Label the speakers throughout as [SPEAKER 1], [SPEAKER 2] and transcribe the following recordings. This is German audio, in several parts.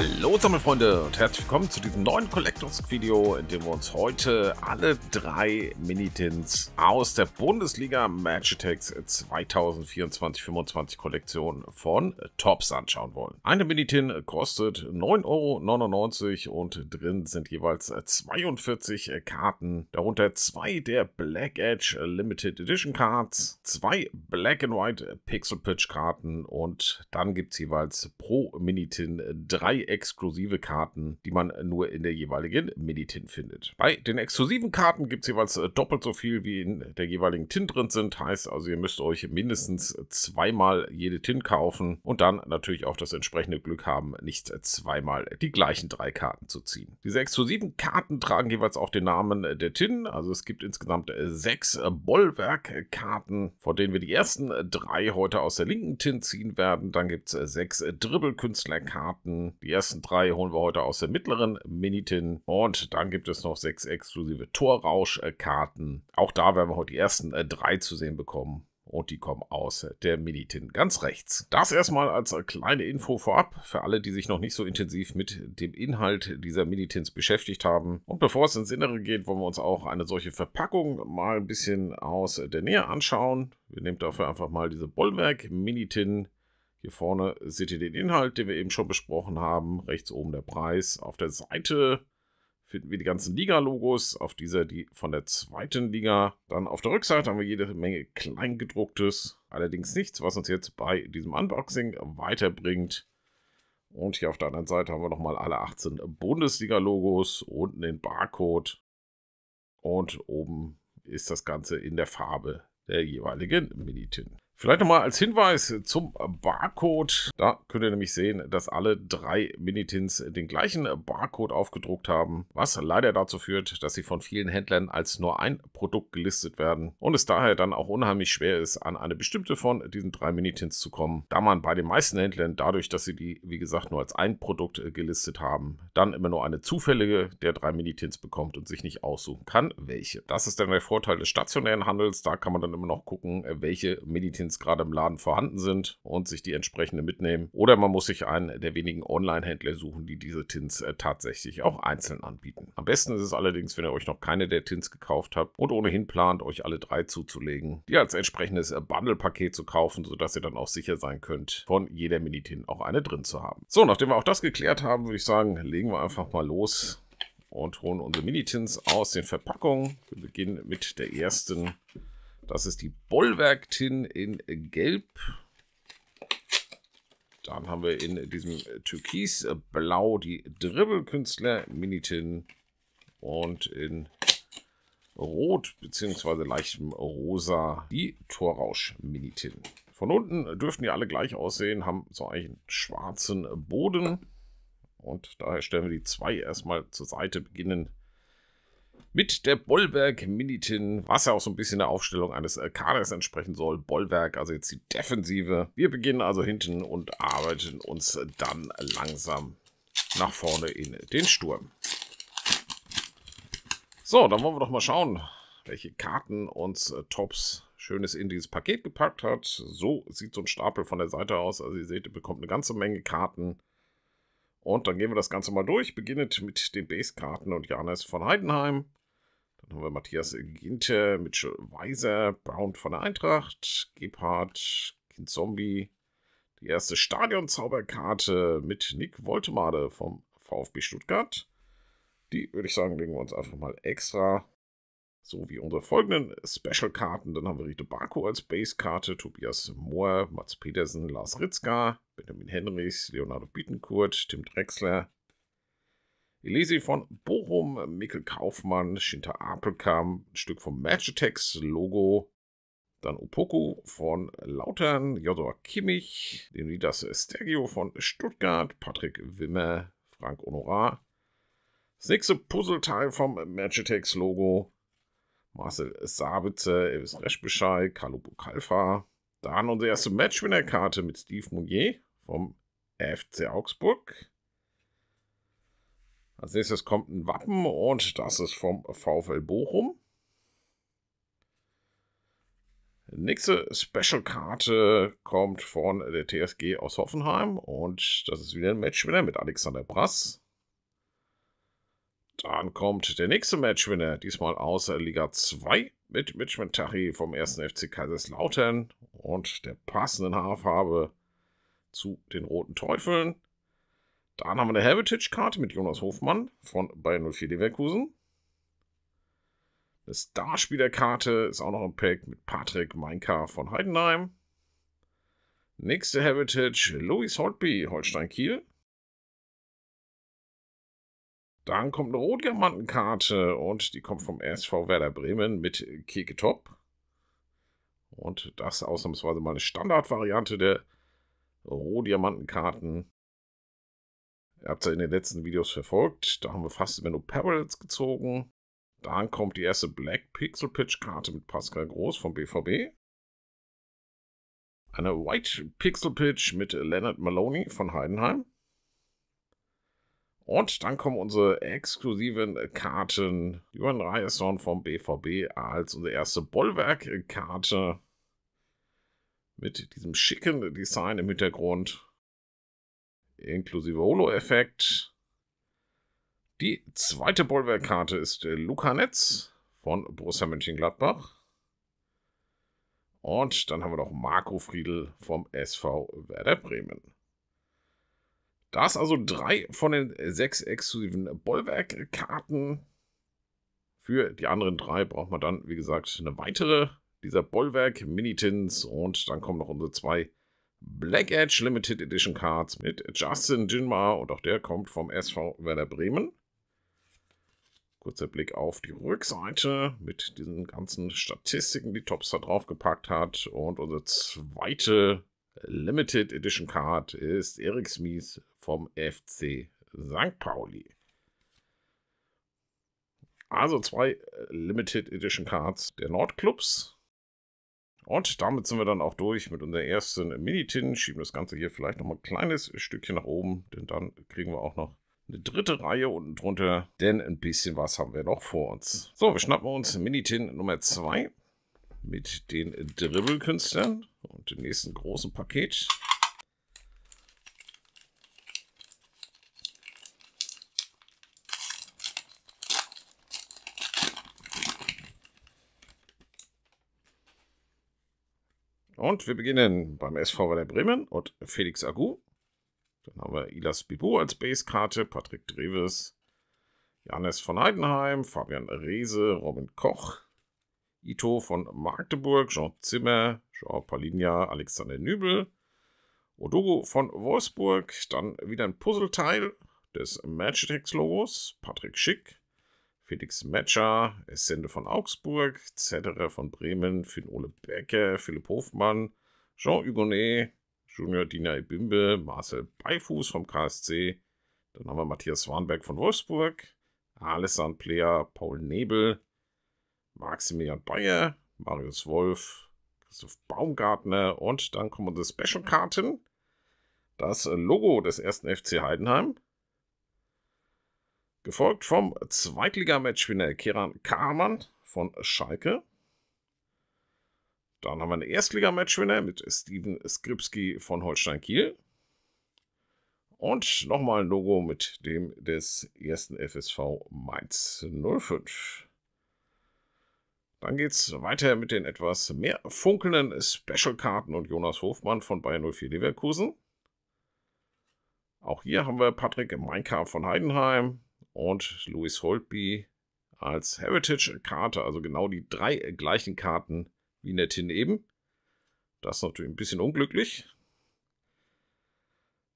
[SPEAKER 1] Hallo Sammelfreunde und herzlich willkommen zu diesem neuen Collectors-Video, in dem wir uns heute alle drei Minitins aus der Bundesliga Magitex 2024-25 Kollektion von Tops anschauen wollen. Eine Minitin kostet 9,99 Euro und drin sind jeweils 42 Karten, darunter zwei der Black Edge Limited Edition Cards, zwei Black and White Pixel Pitch Karten und dann gibt es jeweils pro Minitin drei exklusive Karten, die man äh, nur in der jeweiligen Mini-Tin findet. Bei den exklusiven Karten gibt es jeweils äh, doppelt so viel, wie in der jeweiligen Tin drin sind. Heißt also, ihr müsst euch mindestens zweimal jede Tin kaufen und dann natürlich auch das entsprechende Glück haben, nicht zweimal die gleichen drei Karten zu ziehen. Diese exklusiven Karten tragen jeweils auch den Namen der Tin. Also es gibt insgesamt äh, sechs Bollwerkkarten, von denen wir die ersten drei heute aus der linken Tin ziehen werden. Dann gibt es sechs Dribbelkünstlerkarten, die ersten drei holen wir heute aus der mittleren Minitin. Und dann gibt es noch sechs exklusive Torrauschkarten. Auch da werden wir heute die ersten äh, drei zu sehen bekommen und die kommen aus der Minitin ganz rechts. Das erstmal als äh, kleine Info vorab für alle, die sich noch nicht so intensiv mit dem Inhalt dieser Minitins beschäftigt haben. Und bevor es ins Innere geht, wollen wir uns auch eine solche Verpackung mal ein bisschen aus der Nähe anschauen. Wir nehmen dafür einfach mal diese Bollwerk Minitin hier vorne seht ihr den Inhalt, den wir eben schon besprochen haben. Rechts oben der Preis. Auf der Seite finden wir die ganzen Liga-Logos, auf dieser die von der zweiten Liga. Dann auf der Rückseite haben wir jede Menge Kleingedrucktes, allerdings nichts, was uns jetzt bei diesem Unboxing weiterbringt. Und hier auf der anderen Seite haben wir nochmal alle 18 Bundesliga-Logos, unten den Barcode und oben ist das Ganze in der Farbe der jeweiligen Minitin. Vielleicht nochmal als Hinweis zum Barcode. Da könnt ihr nämlich sehen, dass alle drei Minitins den gleichen Barcode aufgedruckt haben, was leider dazu führt, dass sie von vielen Händlern als nur ein Produkt gelistet werden und es daher dann auch unheimlich schwer ist, an eine bestimmte von diesen drei Minitins zu kommen, da man bei den meisten Händlern dadurch, dass sie die, wie gesagt, nur als ein Produkt äh, gelistet haben, dann immer nur eine zufällige der drei Minitins bekommt und sich nicht aussuchen kann, welche. Das ist dann der Vorteil des stationären Handels. Da kann man dann immer noch gucken, äh, welche Minitins Plugins gerade im Laden vorhanden sind und sich die entsprechende mitnehmen. Oder man muss sich einen der wenigen Online-Händler suchen, die diese Tints äh, tatsächlich auch einzeln anbieten. Am besten ist es allerdings, wenn ihr euch noch keine der Tints gekauft habt und ohnehin plant, euch alle drei zuzulegen, die als entsprechendes äh, Bundle-Paket zu kaufen, sodass ihr dann auch sicher sein könnt, von jeder Mini-Tin auch eine drin zu haben. So, nachdem wir auch das geklärt haben, würde ich sagen, legen wir einfach mal los und holen unsere Minitins aus den Verpackungen. Wir beginnen mit der ersten das ist die Bollwerktin in Gelb. Dann haben wir in diesem äh, Türkisblau die Dribbelkünstler Minitin und in Rot bzw. leichtem Rosa die Torrausch Minitin. Von unten dürften die alle gleich aussehen, haben so einen schwarzen Boden. Und daher stellen wir die zwei erstmal zur Seite, beginnen mit der Bollwerk Minitin, was ja auch so ein bisschen der Aufstellung eines Kaders entsprechen soll. Bollwerk, also jetzt die Defensive. Wir beginnen also hinten und arbeiten uns dann langsam nach vorne in den Sturm. So, dann wollen wir doch mal schauen, welche Karten uns äh, Tops Schönes in dieses Paket gepackt hat. So sieht so ein Stapel von der Seite aus. Also ihr seht, ihr bekommt eine ganze Menge Karten. Und dann gehen wir das Ganze mal durch. Beginnet mit den Base-Karten und Janis von Heidenheim. Dann haben wir Matthias Ginte, Mitchell Weiser, Brown von der Eintracht, Gebhardt, Kind Zombie. Die erste Stadionzauberkarte mit Nick Woltemade vom VfB Stuttgart. Die würde ich sagen, legen wir uns einfach mal extra. So wie unsere folgenden Special-Karten. Dann haben wir Rito Baku als Base-Karte, Tobias Mohr, Mats Petersen, Lars Ritzka, Benjamin Henrichs, Leonardo Bietenkurt, Tim Drexler, Elisi von Bochum, Mikkel Kaufmann, Shinta Apelkamp, ein Stück vom Magitex-Logo. Dann Opoku von Lautern, Josua Kimmich, dem Leaders Stergio von Stuttgart, Patrick Wimmer, Frank Honorar. Das nächste Puzzleteil vom Magitex-Logo. Marcel Sabitzer, Elvis Reschbeschei, Carlo Bukalfa. Dann unsere erste Matchwinner-Karte mit Steve Mounier vom FC Augsburg. Als nächstes kommt ein Wappen und das ist vom VfL Bochum. Nächste Special-Karte kommt von der TSG aus Hoffenheim und das ist wieder ein Matchwinner mit Alexander Brass. Dann kommt der nächste Matchwinner, diesmal aus Liga 2 mit Mitch Tachi vom 1. FC Kaiserslautern und der passenden Haarfarbe zu den Roten Teufeln. Dann haben wir eine Heritage-Karte mit Jonas Hofmann von Bayern 04 Leverkusen. Eine Starspielerkarte ist auch noch im Pack mit Patrick Meinka von Heidenheim. Nächste Heritage, Louis Holtby, Holstein Kiel. Dann kommt eine Rotdiamantenkarte und die kommt vom SV Werder Bremen mit Keke Top. Und das ausnahmsweise mal eine Standardvariante der Rohdiamantenkarten. Ihr habt es ja in den letzten Videos verfolgt. Da haben wir fast immer nur Parallels gezogen. Dann kommt die erste Black Pixel Pitch Karte mit Pascal Groß vom BVB. Eine White Pixel Pitch mit Leonard Maloney von Heidenheim. Und dann kommen unsere exklusiven Karten über den Reison vom BVB als unsere erste Bollwerk-Karte mit diesem schicken Design im Hintergrund inklusive Holo-Effekt. Die zweite Bollwerkkarte ist äh, Luca Netz von Borussia Mönchengladbach. Und dann haben wir noch Marco Friedel vom SV Werder Bremen. Das also drei von den sechs exklusiven Bollwerkkarten. Für die anderen drei braucht man dann, wie gesagt, eine weitere dieser Bollwerk Minitins und dann kommen noch unsere zwei Black Edge Limited Edition Cards mit Justin Jinmar und auch der kommt vom SV Werder Bremen. Kurzer Blick auf die Rückseite mit diesen ganzen Statistiken, die Tops da draufgepackt hat. Und unsere zweite Limited Edition Card ist Erik Smith vom FC St. Pauli. Also zwei Limited Edition Cards der Nordclubs. Und damit sind wir dann auch durch mit unserer ersten Mini-Tin. Schieben das Ganze hier vielleicht noch mal ein kleines Stückchen nach oben, denn dann kriegen wir auch noch eine dritte Reihe unten drunter, denn ein bisschen was haben wir noch vor uns. So, wir schnappen uns Mini-Tin Nummer 2 mit den Dribbelkünstlern und dem nächsten großen Paket. Und wir beginnen beim SV Werder Bremen und Felix Agu. Dann haben wir Ilas Bibu als Basekarte, Patrick Drewes, Janis von Heidenheim, Fabian Reese, Robin Koch, Ito von Magdeburg, Jean Zimmer, Jean Palinja, Alexander Nübel, Odogo von Wolfsburg, dann wieder ein Puzzleteil des Magitex-Logos, Patrick Schick, Felix Metscher, Essende von Augsburg, Zetterer von Bremen, Finn-Ole Becke, Philipp Hofmann, Jean Hugonet, Junior Dina Ebimbe, Marcel Beifuß vom KSC, dann haben wir Matthias Warnberg von Wolfsburg, Alessand Player, Paul Nebel, Maximilian Bayer, Marius Wolf, Christoph Baumgartner und dann kommen unsere Special-Karten. Das Logo des ersten FC Heidenheim, gefolgt vom Zweitligamatchwinner Keran Karmann von Schalke. Dann haben wir einen Erstligamatchwinner mit Steven Skripski von Holstein Kiel. Und nochmal ein Logo mit dem des ersten FSV Mainz 05. Dann geht es weiter mit den etwas mehr funkelnden Special-Karten und Jonas Hofmann von Bayern 04 Leverkusen. Auch hier haben wir Patrick Meinka von Heidenheim, und Louis Holtby als Heritage-Karte, also genau die drei äh, gleichen Karten wie Nettin eben. Das ist natürlich ein bisschen unglücklich.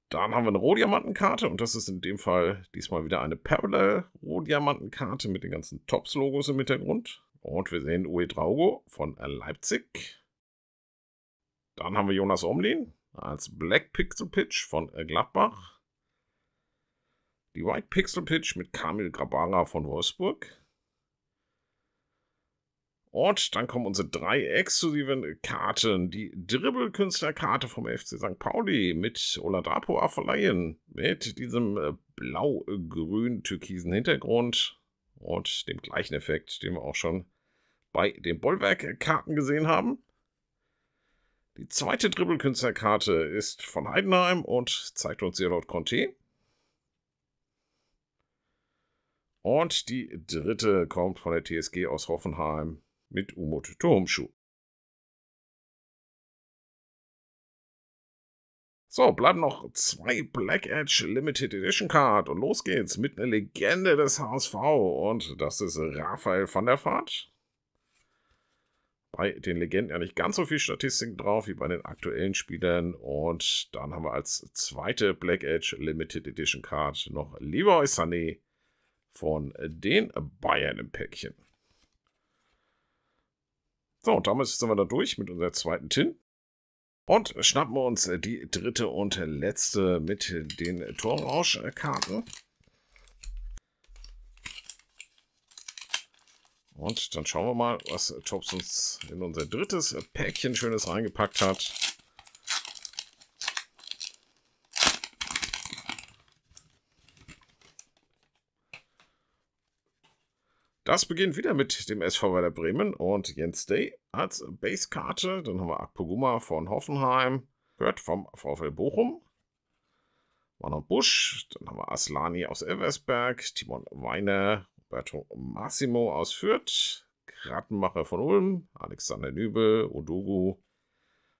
[SPEAKER 1] Dann haben wir eine Rohdiamantenkarte und das ist in dem Fall diesmal wieder eine Parallel Rohdiamantenkarte mit den ganzen Tops-Logos im Hintergrund. Und wir sehen Uwe Draugo von Leipzig. Dann haben wir Jonas Omlin als Black Pixel Pitch von äh, Gladbach. Die White Pixel Pitch mit Kamil Grabara von Wolfsburg. Und dann kommen unsere drei exklusiven Karten. Die Dribbelkünstlerkarte vom FC St. Pauli mit Oladapo Afolayan. Mit diesem äh, blau-grün-türkisen Hintergrund und dem gleichen Effekt, den wir auch schon bei den Bollwerk-Karten gesehen haben. Die zweite Dribbelkünstlerkarte ist von Heidenheim und zeigt uns hier laut Conte. Und die dritte kommt von der TSG aus Hoffenheim mit Umut Turmschuh. So, bleiben noch zwei Black Edge Limited Edition Card und los geht's mit einer Legende des HSV und das ist Raphael van der Vaart. Bei den Legenden ja nicht ganz so viel Statistik drauf wie bei den aktuellen Spielern und dann haben wir als zweite Black Edge Limited Edition Card noch Leroy Sané von den Bayern im Päckchen. So, und damit sind wir da durch mit unserer zweiten Tin. Und schnappen wir uns die dritte und letzte mit den Torrauschkarten. Und dann schauen wir mal, was Tops uns in unser drittes Päckchen Schönes reingepackt hat. Das beginnt wieder mit dem SV Werder Bremen und Jens Day als Basekarte. Dann haben wir Akpoguma von Hoffenheim, Hört vom VfL Bochum, Manon Busch, dann haben wir Aslani aus Elversberg, Timon Weiner, Roberto Massimo aus Fürth, Krattenmacher von Ulm, Alexander Nübel, Odogu,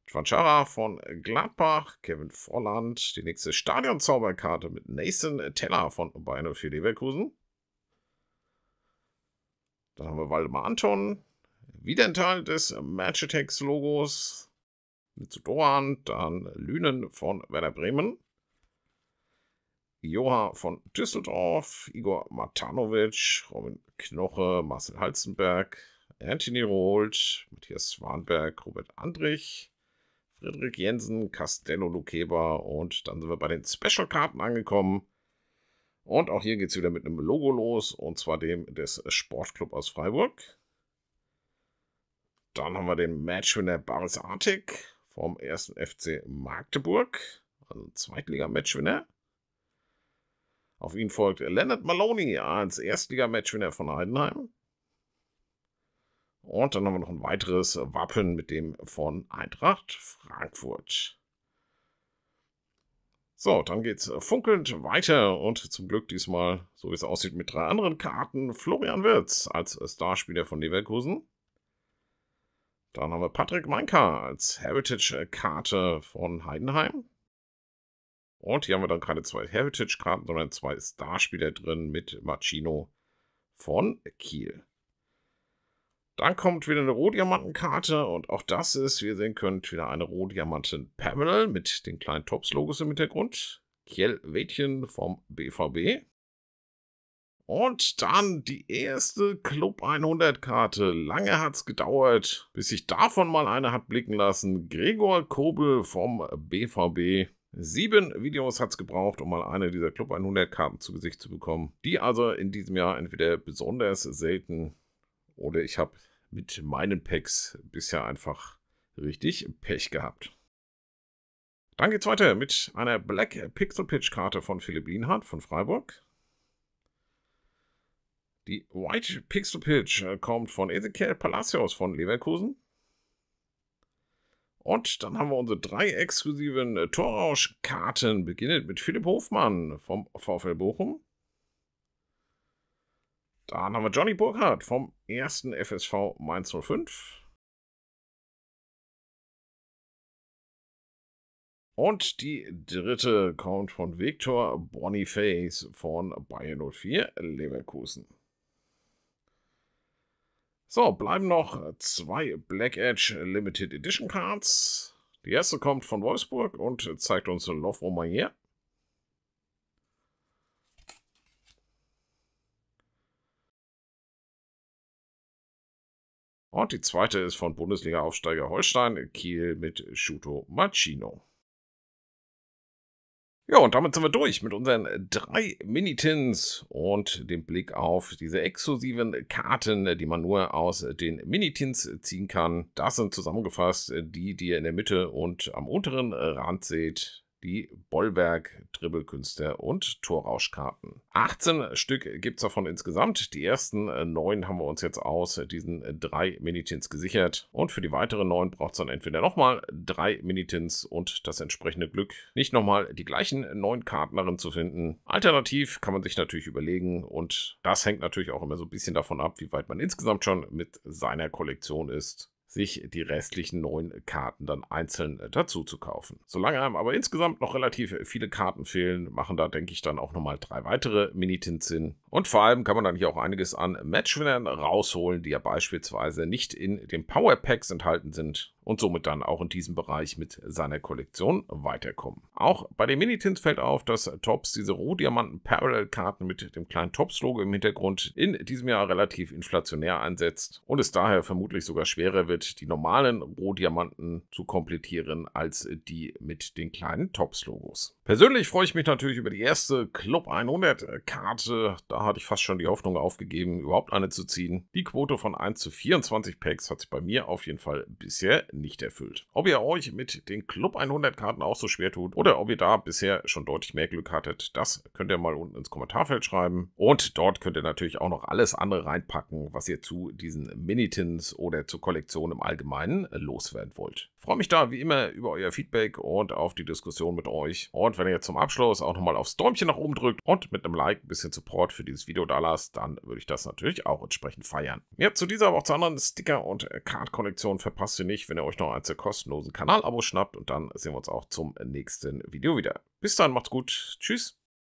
[SPEAKER 1] Schwanchara von Gladbach, Kevin Vorland, die nächste Stadionzauberkarte mit Nathan Teller von Bayern für Leverkusen. Dann haben wir Waldemar Anton. Wieder ein Teil des Magitex-Logos. Mit zu dann Lünen von Werder Bremen. Joha von Düsseldorf, Igor Matanovic, Robin Knoche, Marcel Halzenberg, Anthony Roholt. Matthias Swanberg, Robert Andrich, Friedrich Jensen, Castello Luqueba und dann sind wir bei den Special-Karten angekommen. Und auch hier geht es wieder mit einem Logo los, und zwar dem des Sportclub aus Freiburg. Dann haben wir den Matchwinner Baris Artig vom 1. FC Magdeburg, also Zweitliga-Matchwinner. Auf ihn folgt Leonard Maloney als Erstliga-Matchwinner von Heidenheim. Und dann haben wir noch ein weiteres Wappen mit dem von Eintracht Frankfurt. So, dann geht's äh, funkelnd weiter und zum Glück diesmal, so wie es aussieht, mit drei anderen Karten. Florian Wirz als Starspieler von Leverkusen. Dann haben wir Patrick Meinka als Heritage-Karte von Heidenheim. Und hier haben wir dann keine zwei Heritage-Karten, sondern zwei Starspieler drin mit Machino von Kiel. Dann kommt wieder eine Rohdiamantenkarte und auch das ist, wie ihr sehen könnt, wieder eine Rohdiamanten Pamela mit den kleinen Tops-Logos im Hintergrund. Kjell Wädchen vom BVB. Und dann die erste Club 100 Karte. Lange hat es gedauert, bis sich davon mal eine hat blicken lassen. Gregor Kobel vom BVB. Sieben Videos hat es gebraucht, um mal eine dieser Club 100 Karten zu Gesicht zu bekommen, die also in diesem Jahr entweder besonders selten oder ich habe mit meinen Packs bisher einfach richtig Pech gehabt. Dann geht's weiter mit einer Black Pixel Pitch Karte von Philipp Lienhardt von Freiburg. Die White Pixel Pitch äh, kommt von Ezekiel Palacios von Leverkusen. Und dann haben wir unsere drei exklusiven Torrausch-Karten, beginnend mit Philipp Hofmann vom VfL Bochum. Dann haben wir Johnny Burkhardt vom ersten FSV Mainz 05. Und die dritte kommt von Victor Boniface von Bayern 04 Leverkusen. So, bleiben noch zwei Black Edge Limited Edition Cards. Die erste kommt von Wolfsburg und zeigt uns Love Romanier. Und die zweite ist von Bundesliga-Aufsteiger Holstein Kiel mit Shuto Machino. Ja, und damit sind wir durch mit unseren drei Minitins und dem Blick auf diese exklusiven Karten, die man nur aus den Minitins ziehen kann. Das sind zusammengefasst die, die ihr in der Mitte und am unteren Rand seht die Bollwerk, Dribbelkünste und Torauschkarten. 18 Stück gibt es davon insgesamt. Die ersten äh, neun haben wir uns jetzt aus diesen äh, drei Minitins gesichert. Und für die weiteren neun braucht es dann entweder nochmal drei Minitins und das entsprechende Glück, nicht nochmal die gleichen neun Karten darin zu finden. Alternativ kann man sich natürlich überlegen und das hängt natürlich auch immer so ein bisschen davon ab, wie weit man insgesamt schon mit seiner Kollektion ist sich die restlichen neun Karten dann einzeln äh, dazu zu kaufen. Solange einem aber insgesamt noch relativ äh, viele Karten fehlen, machen da, denke ich, dann auch nochmal drei weitere Minitins Sinn. Und vor allem kann man dann hier auch einiges an Matchwinnern rausholen, die ja beispielsweise nicht in den Power Packs enthalten sind und somit dann auch in diesem Bereich mit seiner Kollektion weiterkommen. Auch bei den Minitins fällt auf, dass Tops diese Rohdiamanten-Parallel-Karten mit dem kleinen Tops-Logo im Hintergrund in diesem Jahr relativ inflationär einsetzt und es daher vermutlich sogar schwerer wird, die normalen Rohdiamanten zu komplettieren als die mit den kleinen Tops-Logos. Persönlich freue ich mich natürlich über die erste Club 100-Karte. Da hatte ich fast schon die Hoffnung aufgegeben, überhaupt eine zu ziehen. Die Quote von 1 zu 24 Packs hat sich bei mir auf jeden Fall bisher nicht erfüllt. Ob ihr euch mit den Club 100 Karten auch so schwer tut oder ob ihr da bisher schon deutlich mehr Glück hattet, das könnt ihr mal unten ins Kommentarfeld schreiben. Und dort könnt ihr natürlich auch noch alles andere reinpacken, was ihr zu diesen Minitins oder zur Kollektion im Allgemeinen loswerden wollt. Freue mich da wie immer über euer Feedback und auf die Diskussion mit euch. Und wenn ihr zum Abschluss auch nochmal aufs Däumchen nach oben drückt und mit einem Like ein bisschen Support für dieses Video da lasst, dann würde ich das natürlich auch entsprechend feiern. Ja, zu dieser, aber auch zu anderen Sticker- und Card-Kollektionen verpasst ihr nicht, wenn ihr euch noch als kostenlosen kanal Kanalabo schnappt. Und dann sehen wir uns auch zum nächsten Video wieder. Bis dann, macht's gut. Tschüss.